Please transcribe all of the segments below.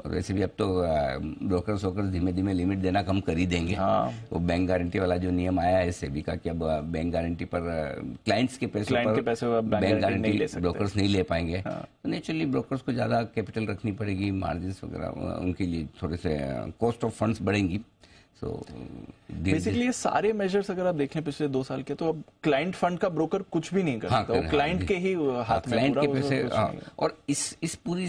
और वैसे भी अब तो ब्रोकर्स वोकर्स धीमे धीमे लिमिट देना कम कर ही देंगे हाँ। वो बैंक गारंटी वाला जो नियम आया है सेबी का कि अब बैंक गारंटी पर क्लाइंट्स के पैसे क्लाइंट पर के पैसे बैंक गारंटी ब्रोकर्स नहीं ले पाएंगे हाँ। तो नेचुरली ब्रोकर्स को ज़्यादा कैपिटल रखनी पड़ेगी मार्जिन वगैरह उनके लिए थोड़े से कॉस्ट ऑफ फंड्स बढ़ेंगी सो बेसिकली ये सारे मेजर्स अगर आप देखें पिछले दो साल के तो अब क्लाइंट फंड का ब्रोकर कुछ भी नहीं हाँ, कर हाँ, वो क्लाइंट के ही हाँ, हाथ हाँ, में के पैसे और इस इस पूरी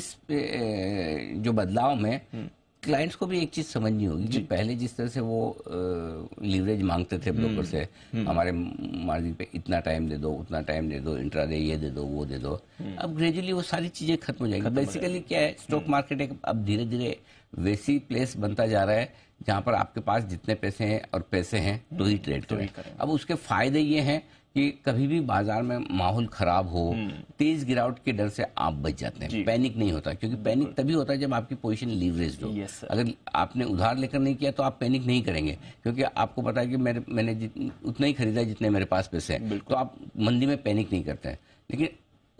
जो बदलाव में हम्म। क्लाइंट्स को भी एक चीज समझनी होगी कि पहले जिस तरह से वो लीवरेज मांगते थे ब्रोकर हम्म, से हम्म। हमारे मार्जिन पे इतना टाइम दे दो उतना टाइम दे दो इंट्रा दे ये दे दो वो दे दो हम्म। अब ग्रेजुअली वो सारी चीजें खत्म हो जाएगी बेसिकली क्या है स्टॉक मार्केट एक अब धीरे धीरे वैसी प्लेस बनता जा रहा है जहां पर आपके पास जितने पैसे हैं और पैसे हैं तो ही ट्रेड तो करें अब उसके फायदे ये हैं कि कभी भी बाजार में माहौल खराब हो हम्म। तेज गिरावट के डर से आप बच जाते हैं पैनिक नहीं होता क्योंकि पैनिक तभी होता है जब आपकी पोजीशन लीवरेज हो अगर आपने उधार लेकर नहीं किया तो आप पैनिक नहीं करेंगे क्योंकि आपको पता है कि मेरे मैंने उतना ही खरीदा जितने मेरे पास पैसे हैं तो आप मंदी में पैनिक नहीं करते हैं लेकिन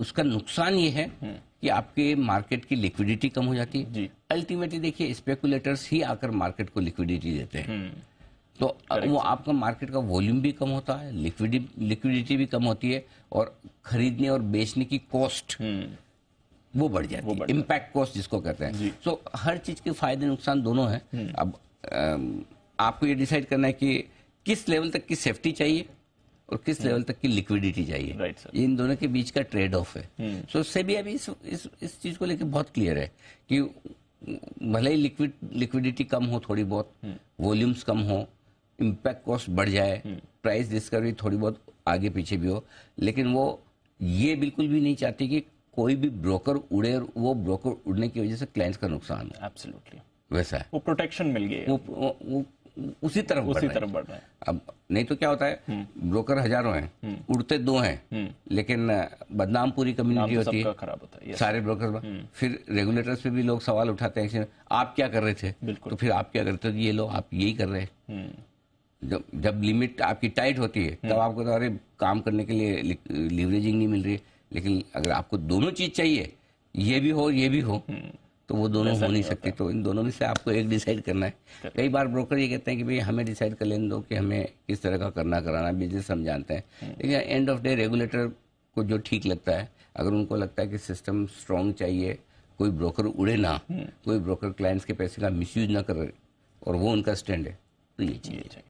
उसका नुकसान ये है हम्म। कि आपके मार्केट की लिक्विडिटी कम हो जाती है अल्टीमेटली देखिए स्पेकुलेटर्स ही आकर मार्केट को लिक्विडिटी देते हैं हम्म। तो वो आपका मार्केट का वॉल्यूम भी कम होता है लिक्विडिटी भी कम होती है और खरीदने और बेचने की कॉस्ट हम्म। वो बढ़ जाती है इम्पैक्ट कॉस्ट जिसको कहते हैं सो हर चीज के फायदे नुकसान दोनों है हम्म। अब आपको ये डिसाइड करना है कि किस लेवल तक की सेफ्टी चाहिए और किस लेवल हम्म। तक की लिक्विडिटी चाहिए right, इन दोनों के बीच का ट्रेड ऑफ है सो so, सेबी अभी इस इस, इस चीज को लेकर बहुत क्लियर है कि भले ही लिक्विड लिक्विडिटी कम हो थोड़ी बहुत वॉल्यूम्स कम हो इम्पैक्ट कॉस्ट बढ़ जाए प्राइस हम्म। डिस्कवरी थोड़ी बहुत आगे पीछे भी हो लेकिन वो ये बिल्कुल भी नहीं चाहती कि कोई भी ब्रोकर उड़े और वो ब्रोकर उड़ने की वजह से क्लाइंट्स का नुकसान एब्सोल्युटली वैसा है वो प्रोटेक्शन मिल गई वो, वो, वो उसी तरफ उसी तरफ बढ़ रहा है अब नहीं तो क्या होता है ब्रोकर हम्म। हजारों हैं हम्म। उड़ते दो हैं लेकिन बदनाम पूरी कम्युनिटी तो होती है खराब होता है सारे ब्रोकर फिर रेगुलेटर्स पे भी लोग सवाल उठाते हैं आप क्या कर रहे थे तो फिर आप क्या करते हो ये लोग आप यही कर रहे हैं जब जब लिमिट आपकी टाइट होती है तब हम्म। आपको तो अरे काम करने के लिए लिवरेजिंग नहीं मिल रही है लेकिन अगर आपको दोनों चीज चाहिए ये भी हो ये भी हो हम्म। तो वो दोनों हो नहीं सकती तो इन दोनों में से आपको एक डिसाइड करना है कई बार ब्रोकर ये कहते हैं कि भाई हमें डिसाइड कर लेने दो कि हमें किस तरह का करना कराना बिजनेस हम जानते हैं हम्म। लेकिन एंड ऑफ डे रेगुलेटर को जो ठीक लगता है अगर उनको लगता है कि सिस्टम स्ट्रॉन्ग चाहिए कोई ब्रोकर उड़े ना कोई ब्रोकर क्लाइंट्स के पैसे का मिसयूज ना करे और वो उनका स्टैंड है तो ये चाहिए